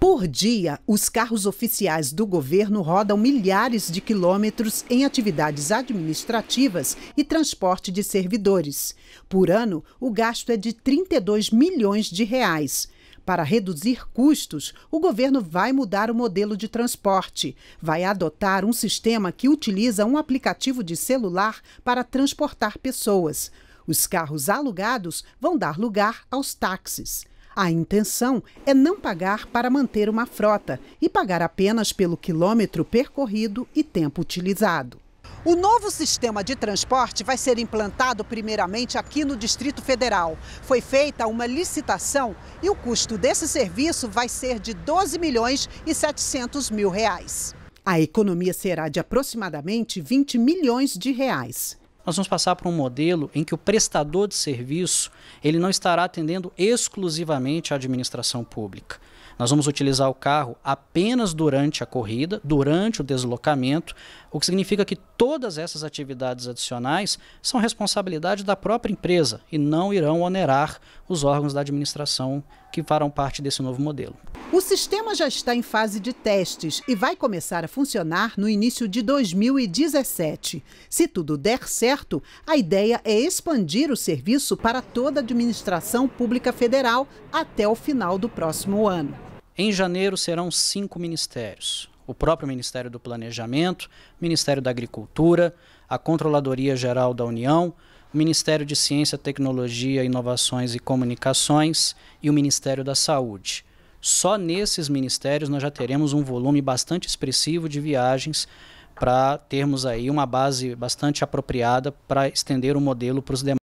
Por dia, os carros oficiais do governo rodam milhares de quilômetros em atividades administrativas e transporte de servidores. Por ano, o gasto é de 32 milhões de reais. Para reduzir custos, o governo vai mudar o modelo de transporte. Vai adotar um sistema que utiliza um aplicativo de celular para transportar pessoas. Os carros alugados vão dar lugar aos táxis. A intenção é não pagar para manter uma frota e pagar apenas pelo quilômetro percorrido e tempo utilizado. O novo sistema de transporte vai ser implantado primeiramente aqui no Distrito Federal. Foi feita uma licitação e o custo desse serviço vai ser de 12 milhões e 700 mil reais. A economia será de aproximadamente 20 milhões de reais nós vamos passar para um modelo em que o prestador de serviço ele não estará atendendo exclusivamente à administração pública. Nós vamos utilizar o carro apenas durante a corrida, durante o deslocamento, o que significa que todas essas atividades adicionais são responsabilidade da própria empresa e não irão onerar os órgãos da administração que farão parte desse novo modelo. O sistema já está em fase de testes e vai começar a funcionar no início de 2017. Se tudo der certo, a ideia é expandir o serviço para toda a administração pública federal até o final do próximo ano. Em janeiro serão cinco ministérios: o próprio Ministério do Planejamento, Ministério da Agricultura, a Controladoria Geral da União, o Ministério de Ciência, Tecnologia, Inovações e Comunicações e o Ministério da Saúde. Só nesses ministérios nós já teremos um volume bastante expressivo de viagens para termos aí uma base bastante apropriada para estender o modelo para os demais.